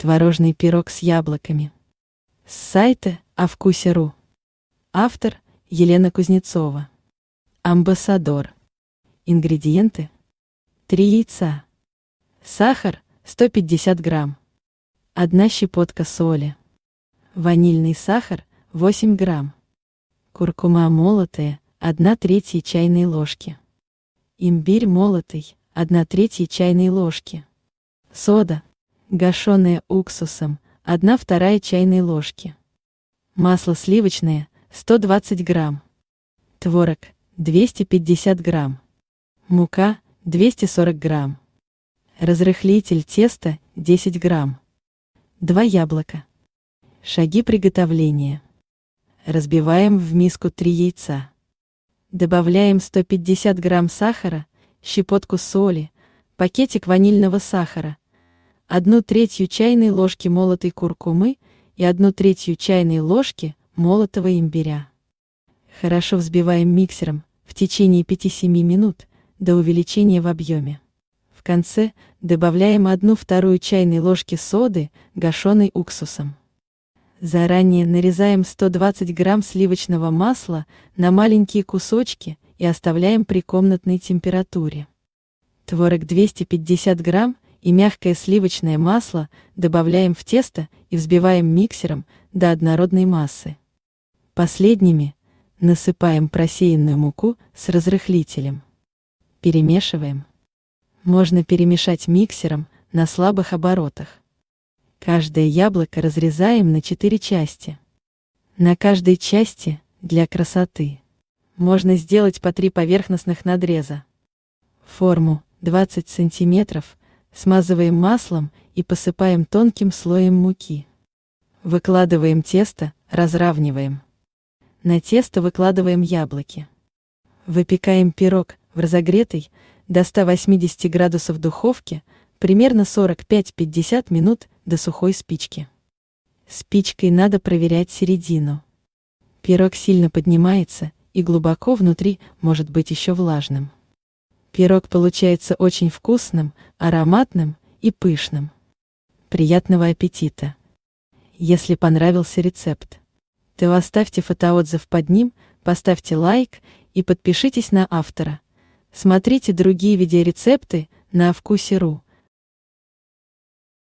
Творожный пирог с яблоками. С сайта ру. Автор Елена Кузнецова. Амбассадор. Ингредиенты. три яйца. Сахар 150 грамм. одна щепотка соли. Ванильный сахар 8 грамм. Куркума молотая 1 третья чайной ложки. Имбирь молотый 1 третья чайной ложки. Сода Гашеное уксусом, 1-2 чайной ложки. Масло сливочное, 120 грамм. Творог, 250 грамм. Мука, 240 грамм. Разрыхлитель теста, 10 грамм. 2 яблока. Шаги приготовления. Разбиваем в миску 3 яйца. Добавляем 150 грамм сахара, щепотку соли, пакетик ванильного сахара, одну третью чайной ложки молотой куркумы и одну третью чайной ложки молотого имбиря. Хорошо взбиваем миксером в течение 5-7 минут до увеличения в объеме. В конце добавляем одну вторую чайной ложки соды, гашеной уксусом. Заранее нарезаем 120 грамм сливочного масла на маленькие кусочки и оставляем при комнатной температуре. Творог 250 грамм и мягкое сливочное масло добавляем в тесто и взбиваем миксером до однородной массы. Последними насыпаем просеянную муку с разрыхлителем. Перемешиваем. Можно перемешать миксером на слабых оборотах. Каждое яблоко разрезаем на четыре части. На каждой части для красоты можно сделать по три поверхностных надреза. Форму 20 сантиметров Смазываем маслом и посыпаем тонким слоем муки. Выкладываем тесто, разравниваем. На тесто выкладываем яблоки. Выпекаем пирог в разогретой до 180 градусов духовке примерно 45-50 минут до сухой спички. Спичкой надо проверять середину. Пирог сильно поднимается и глубоко внутри может быть еще влажным. Пирог получается очень вкусным, ароматным и пышным. Приятного аппетита! Если понравился рецепт, то оставьте фотоотзыв под ним, поставьте лайк и подпишитесь на автора. Смотрите другие видеорецепты на вкусе.ру.